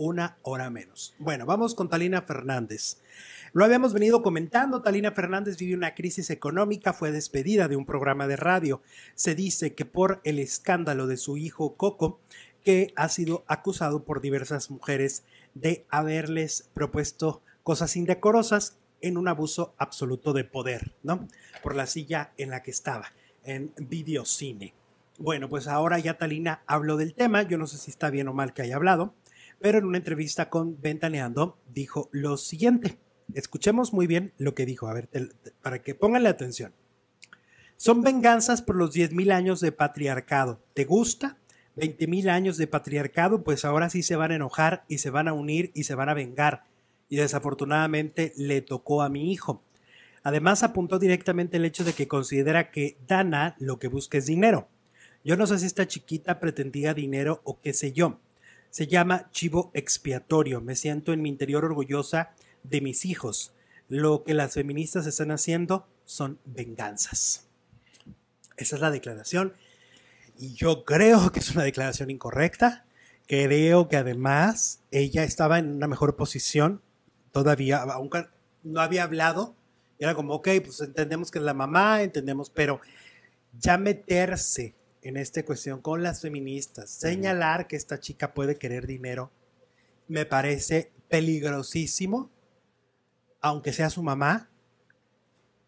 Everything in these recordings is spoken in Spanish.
una hora menos. Bueno, vamos con Talina Fernández. Lo habíamos venido comentando, Talina Fernández vivió una crisis económica, fue despedida de un programa de radio. Se dice que por el escándalo de su hijo Coco, que ha sido acusado por diversas mujeres de haberles propuesto cosas indecorosas en un abuso absoluto de poder, ¿no? Por la silla en la que estaba, en videocine. Bueno, pues ahora ya Talina habló del tema, yo no sé si está bien o mal que haya hablado, pero en una entrevista con Ventaneando dijo lo siguiente. Escuchemos muy bien lo que dijo, a ver, para que pongan la atención. Son venganzas por los 10.000 años de patriarcado. ¿Te gusta? 20.000 años de patriarcado, pues ahora sí se van a enojar y se van a unir y se van a vengar. Y desafortunadamente le tocó a mi hijo. Además apuntó directamente el hecho de que considera que Dana lo que busca es dinero. Yo no sé si esta chiquita pretendía dinero o qué sé yo se llama chivo expiatorio. Me siento en mi interior orgullosa de mis hijos. Lo que las feministas están haciendo son venganzas. Esa es la declaración. Y yo creo que es una declaración incorrecta. Creo que además ella estaba en una mejor posición todavía, aunque no había hablado. Era como, ok, pues entendemos que es la mamá, entendemos, pero ya meterse en esta cuestión con las feministas. Señalar que esta chica puede querer dinero me parece peligrosísimo, aunque sea su mamá.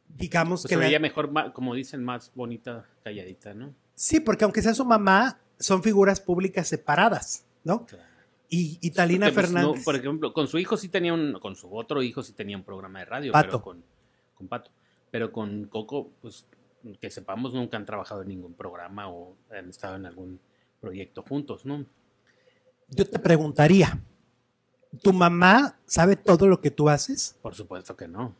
Digamos pues que... Sería mejor, como dicen, más bonita, calladita, ¿no? Sí, porque aunque sea su mamá, son figuras públicas separadas, ¿no? Claro. Y, Talina pues, Fernández. por ejemplo, con su hijo sí tenía un, con su otro hijo sí tenía un programa de radio, Pato. pero con, con Pato. Pero con Coco, pues que sepamos, nunca han trabajado en ningún programa o han estado en algún proyecto juntos, ¿no? Yo te preguntaría, ¿tu mamá sabe todo lo que tú haces? Por supuesto que no.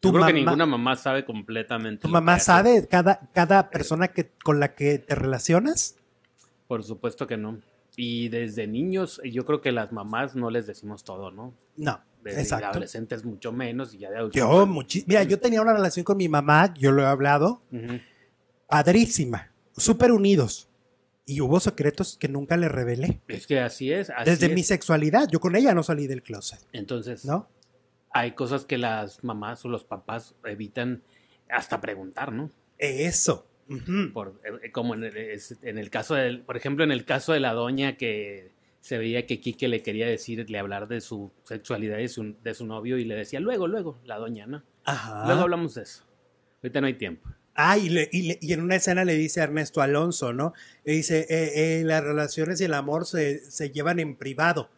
¿Tu Yo creo que ninguna mamá sabe completamente. ¿Tu mamá sabe cada, cada persona que, con la que te relacionas? Por supuesto que no. Y desde niños, yo creo que las mamás no les decimos todo, ¿no? No de, adolescentes mucho menos y ya Yo, yo tenía una relación con mi mamá, yo lo he hablado, padrísima, súper unidos. Y hubo secretos que nunca le revelé. Es que así es. Desde mi sexualidad, yo con ella no salí del closet. Entonces, ¿no? Hay cosas que las mamás o los papás evitan hasta preguntar, ¿no? Eso. Eh, como en el, en el caso del, por ejemplo, en el caso de la doña que se veía que Quique le quería decir, le hablar de su sexualidad y su, de su novio y le decía, luego, luego, la doña, ¿no? Ajá. Luego hablamos de eso. Ahorita no hay tiempo. Ah, y, en una escena le dice Ernesto Alonso, ¿no? Le dice, eh, eh, las relaciones y el amor se, se llevan en privado.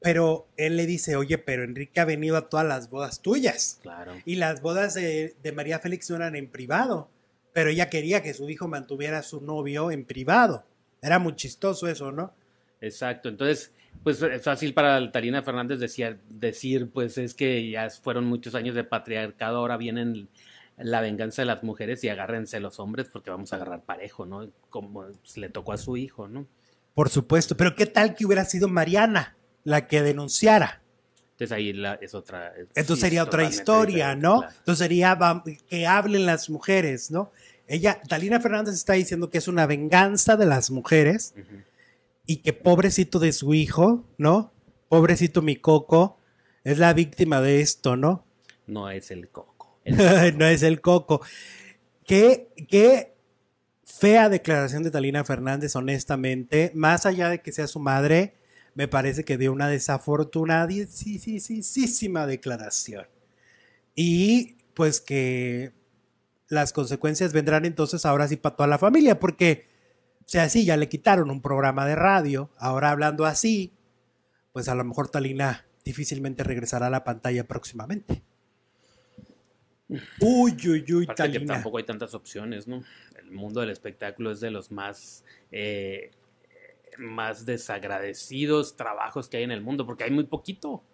Pero él le dice, oye, pero Enrique ha venido a todas las bodas tuyas. Claro. Y las bodas de, de María Félix no eran en privado. Pero ella quería que su hijo mantuviera a su novio en privado. Era muy chistoso eso, ¿no? Exacto, entonces, pues es fácil para Tarina Fernández decir, decir, pues es que ya fueron muchos años de patriarcado, ahora vienen la venganza de las mujeres y agárrense los hombres porque vamos a agarrar parejo, ¿no? Como le tocó a su hijo, ¿no? Por supuesto, pero ¿qué tal que hubiera sido Mariana la que denunciara? Entonces ahí es otra. Entonces sería otra historia, ¿no? Entonces sería que hablen las mujeres, ¿no? Ella, Talina Fernández está diciendo que es una venganza de las mujeres y que pobrecito de su hijo, ¿no? Pobrecito mi coco, es la víctima de esto, ¿no? No es el coco. no es el coco. Qué, qué fea declaración de Talina Fernández, honestamente. Más allá de que sea su madre, me parece que dio una desafortunadísima declaración. Y pues que las consecuencias vendrán entonces ahora sí para toda la familia, porque o sea así, ya le quitaron un programa de radio, ahora hablando así, pues a lo mejor Talina difícilmente regresará a la pantalla próximamente. Uy, uy, uy, Aparte Que tampoco hay tantas opciones, ¿no? El mundo del espectáculo es de los más, eh, más desagradecidos trabajos que hay en el mundo, porque hay muy poquito.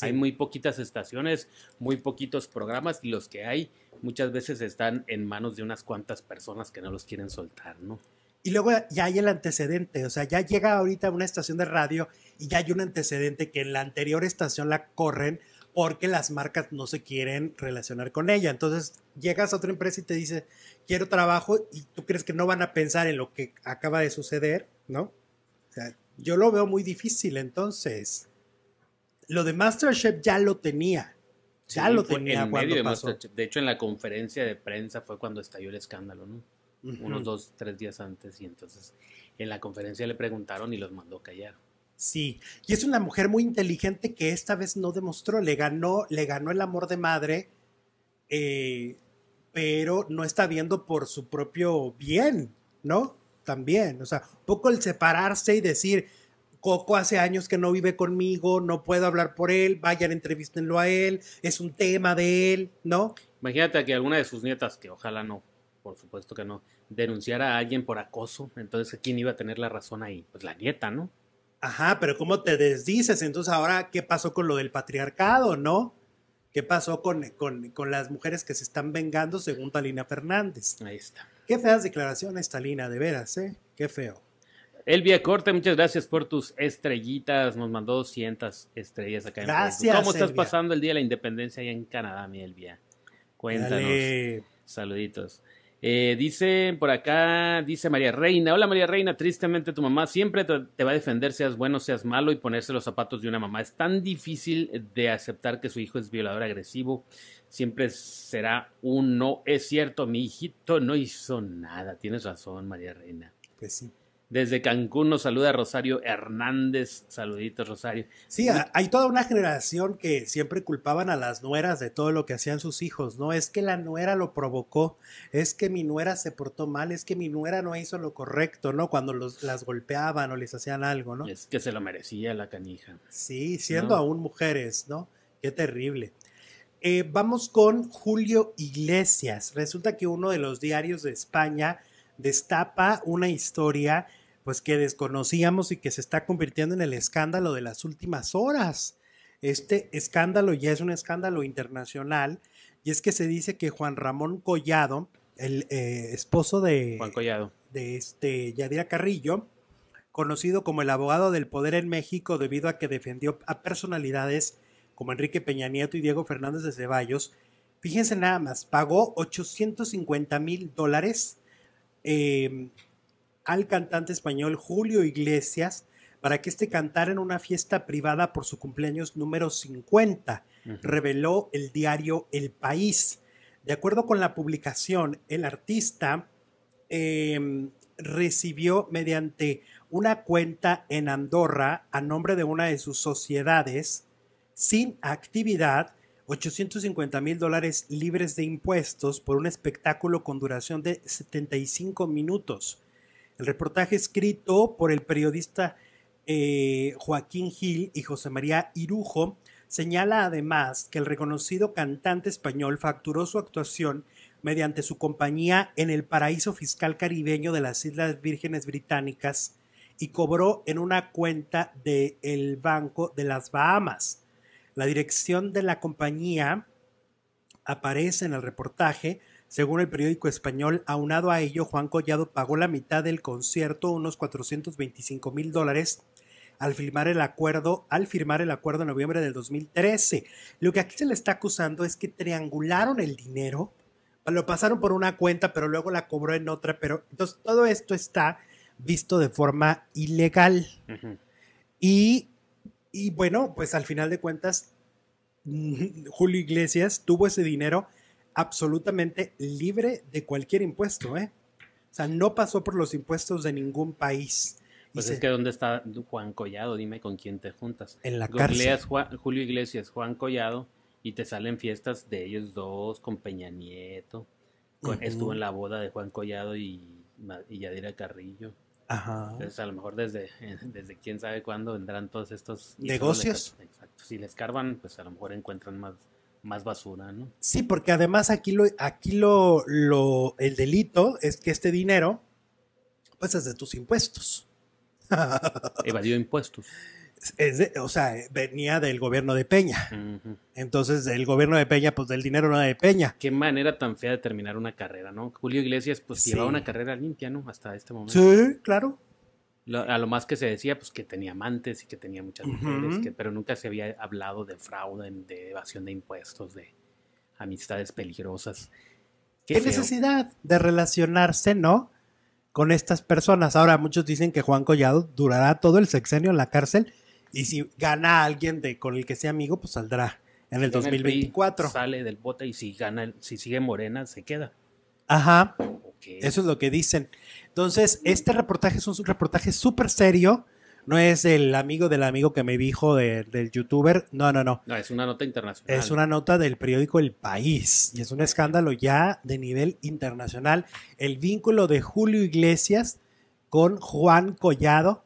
Hay muy poquitas estaciones, muy poquitos programas y los que hay muchas veces están en manos de unas cuantas personas que no los quieren soltar, ¿no? Y luego ya hay el antecedente, o sea, ya llega ahorita una estación de radio y ya hay un antecedente que en la anterior estación la corren porque las marcas no se quieren relacionar con ella. Entonces llegas a otra empresa y te dice, quiero trabajo y tú crees que no van a pensar en lo que acaba de suceder, ¿no? O sea, yo lo veo muy difícil entonces. Lo de MasterChef ya lo tenía. Ya lo tenía cuando De hecho, en la conferencia de prensa fue cuando estalló el escándalo, ¿no? unos dos, tres días antes, y entonces en la conferencia le preguntaron y los mandó callar. Sí, y es una mujer muy inteligente que esta vez no demostró, le ganó, le ganó el amor de madre, eh, pero no está viendo por su propio bien, ¿no? También, o sea, poco el separarse y decir, Coco hace años que no vive conmigo, no puedo hablar por él, vayan, entrevístenlo a él, es un tema de él, ¿no? Imagínate que alguna de sus nietas, que ojalá no, por supuesto que no, denunciar a alguien por acoso, entonces ¿quién iba a tener la razón ahí? Pues la nieta, ¿no? Ajá, pero ¿cómo te desdices? Entonces ahora, ¿qué pasó con lo del patriarcado, no? ¿Qué pasó con, con, con las mujeres que se están vengando según Talina Fernández? Ahí está. Qué feas declaraciones, Talina, de veras, ¿eh? Qué feo. Elvia Corte, muchas gracias por tus estrellitas. Nos mandó 200 estrellas acá en Gracias. ¿Cómo estás pasando el Día de la Independencia allá en Canadá, mi Elvia? Cuéntanos. Saluditos. Eh, dice por acá, dice María Reina, hola María Reina, tristemente tu mamá siempre te, va a defender, seas bueno, seas malo, y ponerse los zapatos de una mamá. Es tan difícil de aceptar que su hijo es violador agresivo, siempre será un no, es cierto, mi hijito no hizo nada, tienes razón María Reina. Pues sí. Desde Cancún nos saluda Rosario Hernández. Saluditos, Rosario. Sí, hay toda una generación que siempre culpaban a las nueras de todo lo que hacían sus hijos, ¿no? Es que la nuera lo provocó, es que mi nuera se portó mal, es que mi nuera no hizo lo correcto, ¿no? Cuando los, las golpeaban o les hacían algo, ¿no? Es que se lo merecía la canija. Sí, siendo aún mujeres, ¿no? Qué terrible. Eh, vamos con Julio Iglesias. Resulta que uno de los diarios de España destapa una historia pues que desconocíamos y que se está convirtiendo en el escándalo de las últimas horas. Este escándalo ya es un escándalo internacional y es que se dice que Juan Ramón Collado, el eh, esposo de Juan Collado, de este Yadira Carrillo, conocido como el abogado del poder en México debido a que defendió a personalidades como Enrique Peña Nieto y Diego Fernández de Ceballos, fíjense nada más, pagó 850 mil dólares em, al cantante español Julio Iglesias para que éste cantara en una fiesta privada por su cumpleaños número 50, reveló el diario El País. De acuerdo con la publicación, el artista em, recibió mediante una cuenta en Andorra a nombre de una de sus sociedades sin actividad 850 mil dólares libres de impuestos por un espectáculo con duración de 75 minutos el reportaje escrito por el periodista eh, Joaquín Gil y José María Irujo señala además que el reconocido cantante español facturó su actuación mediante su compañía en el paraíso fiscal caribeño de las Islas Vírgenes Británicas y cobró en una cuenta del el Banco de las Bahamas. La dirección de la compañía aparece en el reportaje según el periódico español, aunado a ello, Juan Collado pagó la mitad del concierto, unos 425 mil dólares, al firmar el acuerdo, al firmar el acuerdo en noviembre del 2013. Lo que aquí se le está acusando es que triangularon el dinero, lo pasaron por una cuenta, pero luego la cobró en otra, pero entonces todo esto está visto de forma ilegal. y, y bueno, pues al final de cuentas, Julio Iglesias tuvo ese dinero absolutamente libre de cualquier impuesto, ¿eh? O sea, no pasó por los impuestos de ningún país. Pues es que ¿dónde está Juan Collado? Dime con quién te juntas. En la cárcel. Julio Iglesias, Juan Collado, y te salen fiestas de ellos dos, con Peña Nieto. Estuvo en la boda de Juan Collado y, Yadira Carrillo. Ajá. Entonces, a lo mejor desde, desde quién sabe cuándo vendrán todos estos... Negocios. Exacto. Si les carvan, pues a lo mejor encuentran más más basura, ¿no? Sí, porque además aquí lo, aquí lo, lo el delito es que este dinero, pues es de tus impuestos. Evadió impuestos. o sea, venía del gobierno de Peña. Entonces, el gobierno de Peña, pues del dinero no era de Peña. Qué manera tan fea de terminar una carrera, ¿no? Julio Iglesias, pues llevaba una carrera limpia, ¿no? Hasta este momento. Sí, claro a lo más que se decía, pues que tenía amantes y que tenía muchas mujeres, pero nunca se había hablado de fraude, de evasión de impuestos, de amistades peligrosas. Qué, necesidad de relacionarse, ¿no? Con estas personas. Ahora, muchos dicen que Juan Collado durará todo el sexenio en la cárcel y si gana a alguien de, con el que sea amigo, pues saldrá en el 2024. sale del bote y si gana, si sigue Morena, se queda. Ajá. Eso es lo que dicen. Entonces, este reportaje es un reportaje súper serio. No es el amigo del amigo que me dijo del youtuber. No, no, no. No, es una nota internacional. Es una nota del periódico El País. Y es un escándalo ya de nivel internacional. El vínculo de Julio Iglesias con Juan Collado,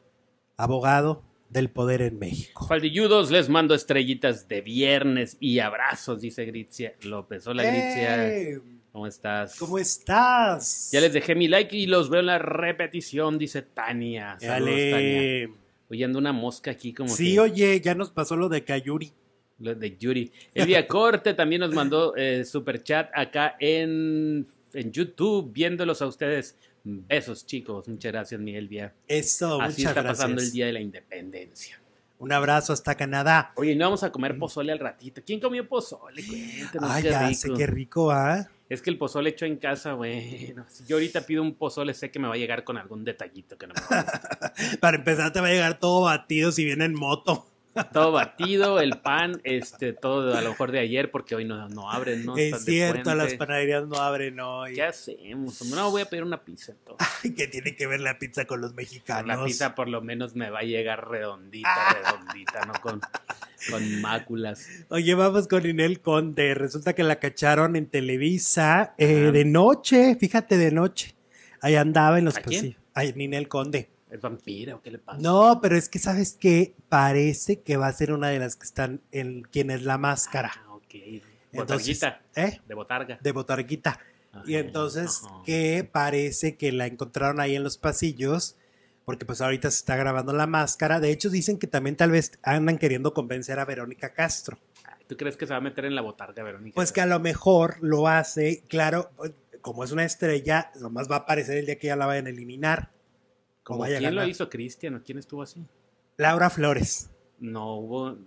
abogado del poder en México. Faldilludos, les mando estrellitas de viernes y abrazos, dice Gritzia López. Hola, ¡Hey! Gritzia. ¿Cómo estás? ¿Cómo estás? Ya les dejé mi like y los veo en la repetición, dice Tania. Saludos, Tania. Oye, una mosca aquí como Sí, oye, ya nos pasó lo de Kayuri. Lo de Yuri. Elvia Corte también nos mandó eh, super chat acá en, en YouTube, viéndolos a ustedes. Besos, chicos. Muchas gracias, mi Elvia. Eso, Así muchas está pasando el Día de la Independencia. Un abrazo hasta Canadá. Oye, no vamos a comer mm. pozole al ratito. ¿Quién comió pozole? Ay, ya qué rico, ¿ah? Es que el pozole hecho en casa, bueno, si yo ahorita pido un pozole, sé que me va a llegar con algún detallito que no me Para empezar, te va a llegar todo batido si viene en moto. todo batido, el pan, este, todo a lo mejor de ayer, porque hoy no, no abren, ¿no? Es cierto, las panaderías no abren hoy. ¿Qué hacemos? No, voy a pedir una pizza. Todo. Ay, ¿qué tiene que ver la pizza con los mexicanos? la pizza por lo menos me va a llegar redondita, redondita, ¿no? Con con máculas. Oye, vamos con Ninel Conde. Resulta que la cacharon en Televisa eh, de noche, fíjate, de noche. Ahí andaba en los pasillos. Pues, Ay, Ninel Conde. ¿El vampiro? ¿Qué le pasa? No, pero es que, ¿sabes que Parece que va a ser una de las que están en Quien es la Máscara. Ah, ok. botarguita. ¿eh? De botarga. De botarguita. y entonces, ¿qué parece que la encontraron ahí en los pasillos porque pues ahorita se está grabando la máscara. De hecho, dicen que también tal vez andan queriendo convencer a Verónica Castro. ¿Tú crees que se va a meter en la botarga, Verónica? Pues que a lo mejor lo hace, claro, como es una estrella, nomás va a aparecer el día que ya la vayan a eliminar. ¿Quién lo hizo, Cristian? quién estuvo así? Laura Flores. No hubo,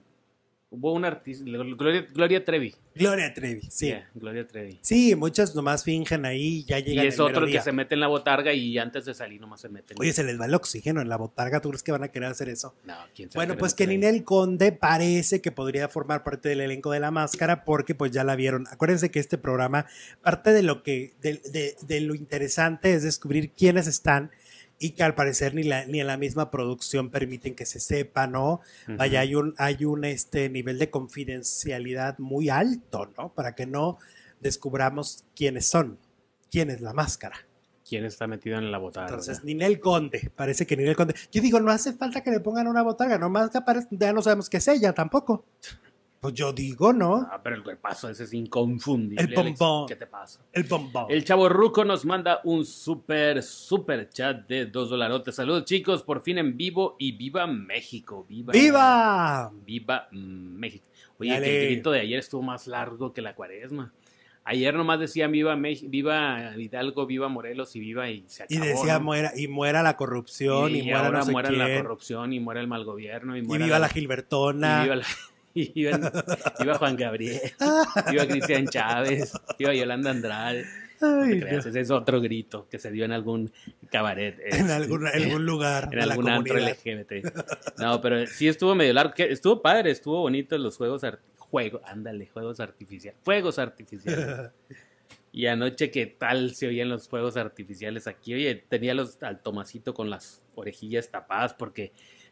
Hubo un artista, Gloria, Trevi. Gloria Trevi, sí. Gloria Trevi. Sí, muchas nomás fingen ahí y ya llegan. Y es otro que se mete en la botarga y antes de salir nomás se meten. Oye, se les va el oxígeno en la botarga. ¿Tú crees que van a querer hacer eso? No, quién sabe. Bueno, pues que Ninel Conde parece que podría formar parte del elenco de La Máscara porque pues ya la vieron. Acuérdense que este programa, parte de lo que, de, de lo interesante es descubrir quiénes están y que al parecer ni la, ni en la misma producción permiten que se sepa, ¿no? Vaya, hay un, hay un este nivel de confidencialidad muy alto, ¿no? Para que no descubramos quiénes son, quién es la máscara. ¿Quién está metido en la botarga? Entonces, Ninel Conde, parece que Ninel Conde. Yo digo, no hace falta que le pongan una botarga, nomás que ya no sabemos qué es ella tampoco. Pues yo digo, ¿no? Ah, pero el cuerpazo ese es inconfundible. El bombón. ¿Qué te pasa? El bombón. El chavo Ruco nos manda un super super chat de dos dolarotes. Saludos, chicos, por fin en vivo y viva México. ¡Viva! ¡Viva! Viva México. Oye, el grito de ayer estuvo más largo que la cuaresma. Ayer nomás decían viva México, viva Hidalgo, viva Morelos y viva y se acabó. Y decía muera, y muera la corrupción y, muera, muera la corrupción y muera el mal gobierno y, viva la, Gilbertona. viva la... iba Juan Gabriel, iba Cristian Chávez, iba Yolanda Andrade. es otro grito que se dio en algún cabaret. Este, en algún, lugar. En algún antro LGBT. No, pero sí estuvo medio largo. Estuvo padre, estuvo bonito los juegos. Juego, ándale, juegos artificiales. juegos artificiales. y anoche, ¿qué tal se oían los juegos artificiales aquí? Oye, tenía los, al Tomasito con las orejillas tapadas porque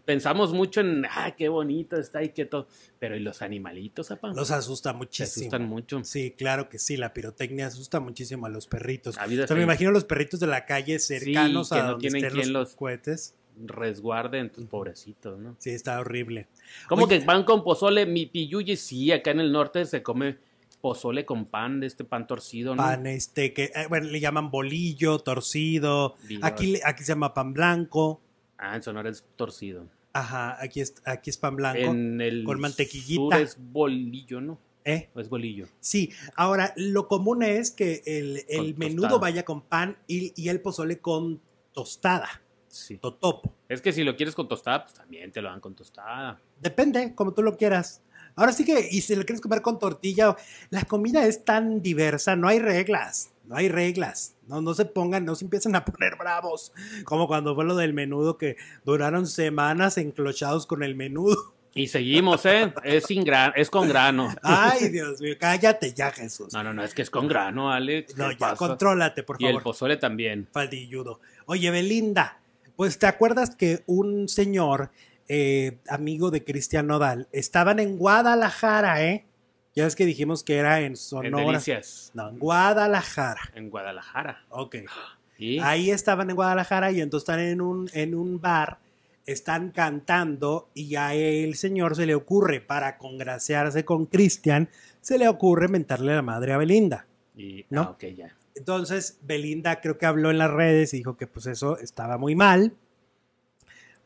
pensamos mucho en, ah, qué bonito está y qué todo. Pero ¿y los animalitos, apa? Los asusta muchísimo. Se asustan mucho. Sí, claro que sí, la pirotecnia asusta muchísimo a los perritos. me imagino los perritos de la calle cercanos que a no tienen los, cohetes resguarden pues, pobrecitos, ¿no? Sí, está horrible. Como que van con pozole, mi piyuyi sí, acá en el norte se come pozole con pan, de este pan torcido, ¿no? Pan, este, que eh, bueno, le llaman bolillo, torcido. Aquí, aquí se llama pan blanco. Ah, en Sonora es torcido. Ajá, aquí es, aquí es pan blanco. el con mantequillita. es bolillo, ¿no? ¿Eh? es bolillo. Sí, ahora lo común es que el, menudo vaya con pan y, y, el pozole con tostada. Sí. Totopo. Es que si lo quieres con tostada, pues también te lo dan con tostada. Depende, como tú lo quieras. Ahora sí que, y si lo quieres comer con tortilla, la comida es tan diversa, no hay reglas no hay reglas. No, no se pongan, no se empiecen a poner bravos. Como cuando fue lo del menudo que duraron semanas enclochados con el menudo. Y seguimos, ¿eh? Es, sin es con grano. Ay, Dios mío, cállate ya, Jesús. No, no, no, es que es con grano, Alex. No, ya, contrólate, por favor. Y el pozole también. Faldilludo. Oye, Belinda, pues ¿te acuerdas que un señor, eh, amigo de Cristian Nodal, estaban en Guadalajara, ¿eh? Ya es que dijimos que era en Sonora. En No, en Guadalajara. En Guadalajara. Ok. Ahí estaban en Guadalajara y entonces están en un, en un bar, están cantando y ya el señor se le ocurre, para congraciarse con Cristian, se le ocurre mentarle la madre a Belinda. Y, ¿no? Ah, ya. Entonces, Belinda creo que habló en las redes y dijo que pues eso estaba muy mal.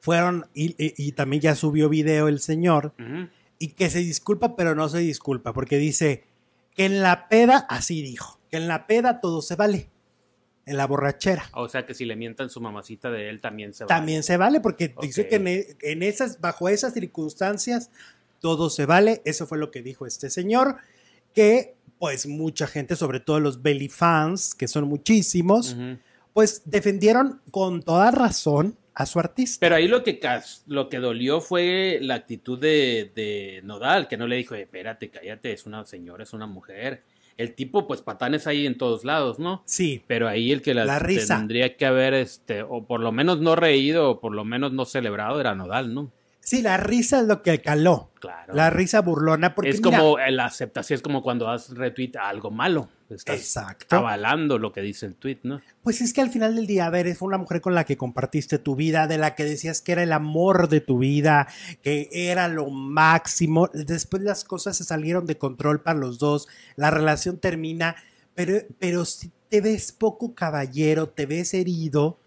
Fueron, y, también ya subió video el señor. Ajá y que se disculpa, pero no se disculpa, porque dice que en la peda, así dijo, que en la peda todo se vale. En la borrachera. O sea que si le mientan su mamacita de él también se vale. También se vale, porque dice e, que en, esas, bajo esas circunstancias, todo se vale. Eso fue lo que dijo este señor. Que pues mucha gente, sobre todo los Belly fans, que son muchísimos, pues defendieron con toda razón a su artista. Pero ahí lo que, lo que dolió fue la actitud de, de Nodal, que no le dijo, espérate, cállate, es una señora, es una mujer. El tipo, pues patanes ahí en todos lados, ¿no? Sí. Pero ahí el que la, risa. tendría que haber, este, o por lo menos no reído, o por lo menos no celebrado, era Nodal, ¿no? Sí, la risa es lo que caló. Claro. La risa burlona. Porque, es como la aceptación, es como cuando das retweet a algo malo estás Exacto. avalando lo que dice el tweet, ¿no? Pues es que al final del día, a ver, fue una mujer con la que compartiste tu vida, de la que decías que era el amor de tu vida, que era lo máximo. Después las cosas se salieron de control para los dos, la relación termina, pero, pero si te ves poco caballero, te ves herido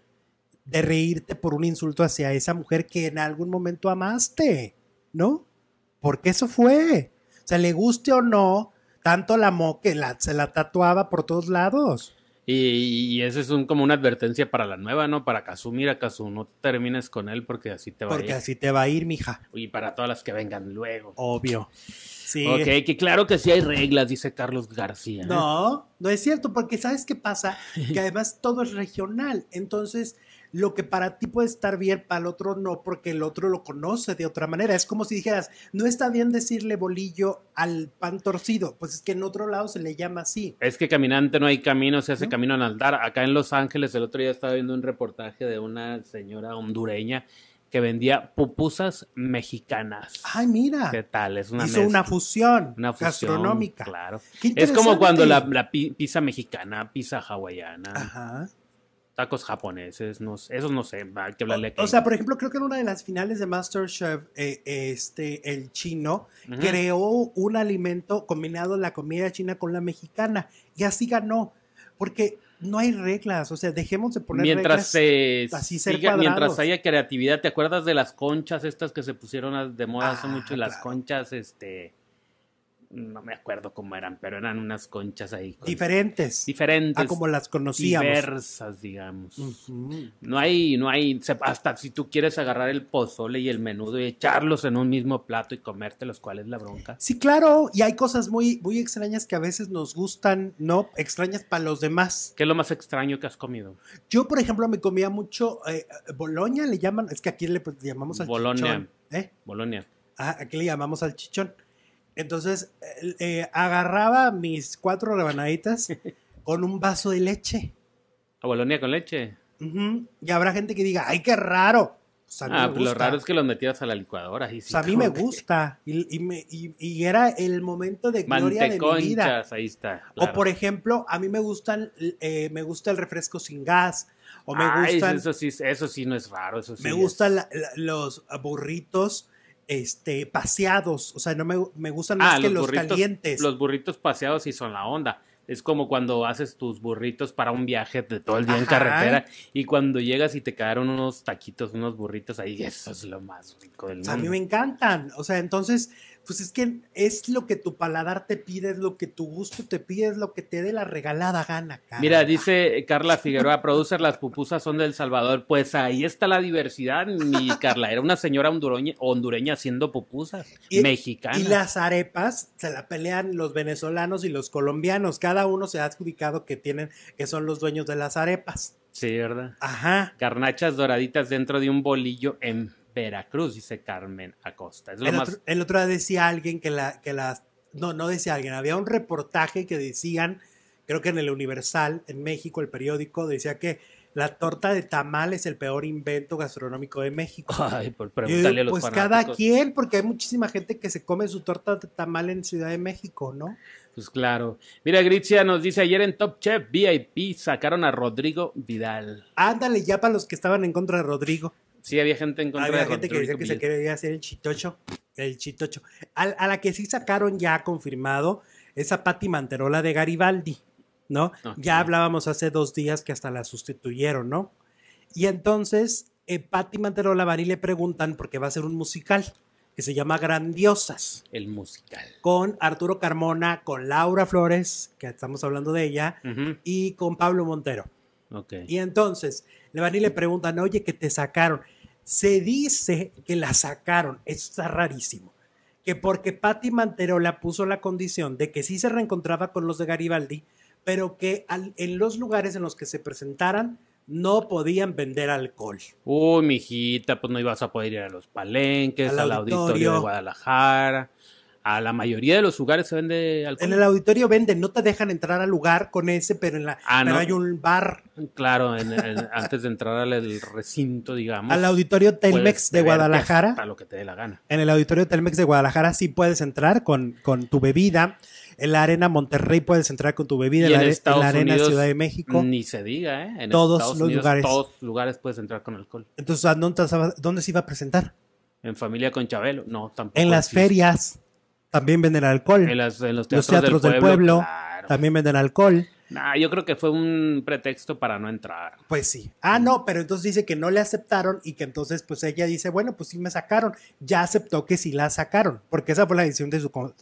de reírte por un insulto hacia esa mujer que en algún momento amaste, ¿no? Porque eso fue. O sea, le guste o no, tanto la amó que se la tatuaba por todos lados. Y, esa es como una advertencia para la nueva, ¿no? Para Kazu, mira no termines con él porque así te va a ir. Porque así te va a ir, mija. Y para todas las que vengan luego. Obvio. Sí. Ok, que claro que sí hay reglas, dice Carlos García. ¿eh? No, no es cierto, porque ¿sabes qué pasa? Que además todo es regional. Entonces, lo que para ti puede estar bien, para el otro no, porque el otro lo conoce de otra manera. Es como si dijeras, no está bien decirle bolillo al pan torcido, pues es que en otro lado se le llama así. Es que caminante no hay camino, se hace camino en altar. Acá en Los Ángeles el otro día estaba viendo un reportaje de una señora hondureña que vendía pupusas mexicanas. Ay, mira. ¿Qué tal? Es una Hizo una fusión. Una fusión. Gastronómica. Claro. Es como cuando la, la pizza mexicana, pizza hawaiana. Ajá tacos japoneses, no, esos no sé, hay que hablarle. O, o sea, por ejemplo, creo que en una de las finales de MasterChef, eh, este, el chino creó un alimento combinado la comida china con la mexicana y así ganó, porque no hay reglas, o sea, dejemos de poner mientras así mientras haya creatividad, ¿te acuerdas de las conchas estas que se pusieron de moda hace ah, mucho? Las conchas, este no me acuerdo cómo eran, pero eran unas conchas ahí. diferentes. Diferentes. Ah, como las conocíamos. Diversas, digamos. No hay, no hay, hasta si tú quieres agarrar el pozole y el menudo y echarlos en un mismo plato y comértelos, ¿cuál es la bronca? Sí, claro, y hay cosas muy, muy extrañas que a veces nos gustan, ¿no? Extrañas para los demás. ¿Qué es lo más extraño que has comido? Yo, por ejemplo, me comía mucho, bolonia eh, Boloña le llaman, es que aquí le, pues, llamamos al Bolonia. ¿eh? Bolonia. Ah, aquí le llamamos al chichón entonces eh, agarraba mis cuatro rebanaditas con un vaso de leche. ¿A Bolonia con leche? Y habrá gente que diga, ¡ay, qué raro! Pues, ah, pues, lo raro es que los metías a la licuadora. sí, pues, a mí me gusta. Y, era el momento de gloria de mi vida. ahí está. O por ejemplo, a mí me gustan, eh, me gusta el refresco sin gas. O me Eso sí, eso sí no es raro. Eso sí me gustan los burritos este, paseados. O sea, no me, me gustan más ah, que los, calientes. Los burritos paseados sí son la onda. Es como cuando haces tus burritos para un viaje de todo el día en carretera y cuando llegas y te quedaron unos taquitos, unos burritos ahí, eso es lo más rico del mundo. A mí me encantan. O sea, entonces pues es que es lo que tu paladar te pide, es lo que tu gusto te pide, es lo que te dé la regalada gana. Cara. Mira, dice Carla Figueroa, producer, las pupusas son del Salvador. Pues ahí está la diversidad, mi Carla. Era una señora hondureña, hondureña haciendo pupusas y, mexicanas. Y las arepas se la pelean los venezolanos y los colombianos. Cada uno se ha adjudicado que tienen, que son los dueños de las arepas. Sí, ¿verdad? Ajá. Carnachas doraditas dentro de un bolillo en Veracruz, dice Carmen Acosta. el, otro, día decía alguien que, la, que las... No, no decía alguien, había un reportaje que decían, creo que en el Universal, en México, el periódico, decía que la torta de tamal es el peor invento gastronómico de México. Ay, por pues preguntarle a los Pues cada quien, porque hay muchísima gente que se come su torta de tamal en Ciudad de México, ¿no? Pues claro. Mira, Gricia nos dice, ayer en Top Chef VIP sacaron a Rodrigo Vidal. Ándale ya para los que estaban en contra de Rodrigo. Sí, había gente en había gente que decía que se quería hacer el chitocho. El chitocho. A, la que sí sacaron ya confirmado esa Patti Manterola de Garibaldi, ¿no? Ah, ya hablábamos hace dos días que hasta la sustituyeron, ¿no? Y entonces eh, Patti Manterola van le preguntan porque va a ser un musical que se llama Grandiosas. El musical. Con Arturo Carmona, con Laura Flores, que estamos hablando de ella, y con Pablo Montero. Okay. Y entonces le van le preguntan, oye, que te sacaron. Se dice que la sacaron, eso está rarísimo, que porque Patti la puso la condición de que sí se reencontraba con los de Garibaldi, pero que en los lugares en los que se presentaran no podían vender alcohol. Uy, mijita, pues no ibas a poder ir a los palenques, al, auditorio de Guadalajara a la mayoría de los lugares se vende alcohol. En el auditorio venden, no te dejan entrar al lugar con ese, pero en la ah, no. hay un bar. Claro, antes de entrar al recinto, digamos. Al auditorio Telmex de Guadalajara. a lo que te dé la gana. En el auditorio Telmex de Guadalajara sí puedes entrar con, con tu bebida. En la arena Monterrey puedes entrar con tu bebida. en, la, arena Ciudad de México. Ni se diga, ¿eh? En todos los Unidos, lugares. Todos lugares puedes entrar con alcohol. Entonces, dónde, dónde se iba a presentar? En familia con Chabelo, no, tampoco. En las ferias. También venden alcohol. los, teatros del, pueblo, también venden alcohol. yo creo que fue un pretexto para no entrar. Pues sí. Ah, no, pero entonces dice que no le aceptaron y que entonces pues ella dice, bueno, pues sí me sacaron. Ya aceptó que sí la sacaron, porque esa fue la decisión de, su,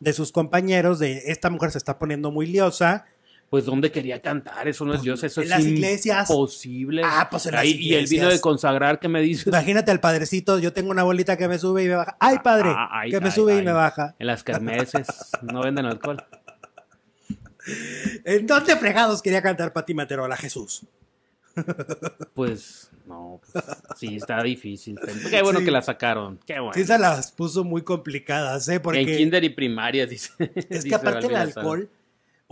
de sus compañeros de esta mujer se está poniendo muy liosa, pues dónde quería cantar, eso no es pues, Dios, eso en es las iglesias. imposible. Ah, pues en las iglesias. Y el vino de consagrar que me dice. Imagínate al padrecito, yo tengo una bolita que me sube y me baja. Ay, ah, padre, ah, que me sube y me baja. En las carmeses no venden alcohol. ¿En dónde fregados quería cantar Pati Materola, Jesús? Pues no, pues, sí, está difícil. Qué bueno que la sacaron. Qué bueno. Sí, se las puso muy complicadas, ¿eh? Porque... En kinder y primaria, dice. Es que aparte el alcohol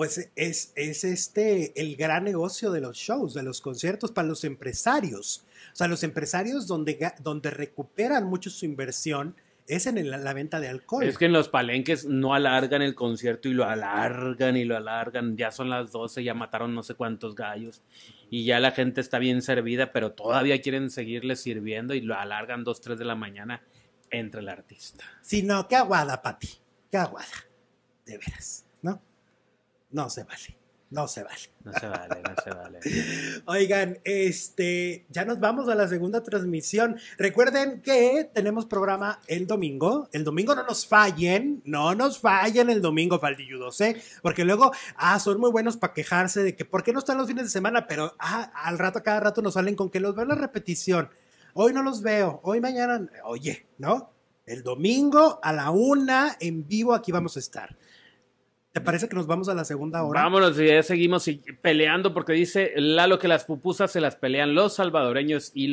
pues e, es, es este el gran negocio de los shows, de los conciertos para los empresarios. O sea, los empresarios donde, donde recuperan mucho su inversión es en la venta de alcohol. Es que en los palenques no alargan el concierto y lo alargan y lo alargan. Ya son las 12, ya mataron no sé cuántos gallos y ya la gente está bien servida, pero todavía quieren seguirle sirviendo y lo alargan dos, tres de la mañana entre el artista. Sí, no, qué aguada, Pati, Qué aguada. De veras no se vale. No se vale. No se vale, no se vale. Oigan, este, ya nos vamos a la segunda transmisión. Recuerden que tenemos programa el domingo. El domingo no nos fallen, no nos fallen el domingo, Faldilludos, ¿eh? Porque luego, ah, son muy buenos para quejarse de que por qué no están los fines de semana, pero ah, al rato, cada rato nos salen con que los veo la repetición. Hoy no los veo, hoy mañana, oye, ¿no? El domingo a la una en vivo aquí vamos a estar. ¿Te parece que nos vamos a la segunda hora? Vámonos, y ya seguimos peleando porque dice Lalo que las pupusas se las pelean los salvadoreños y los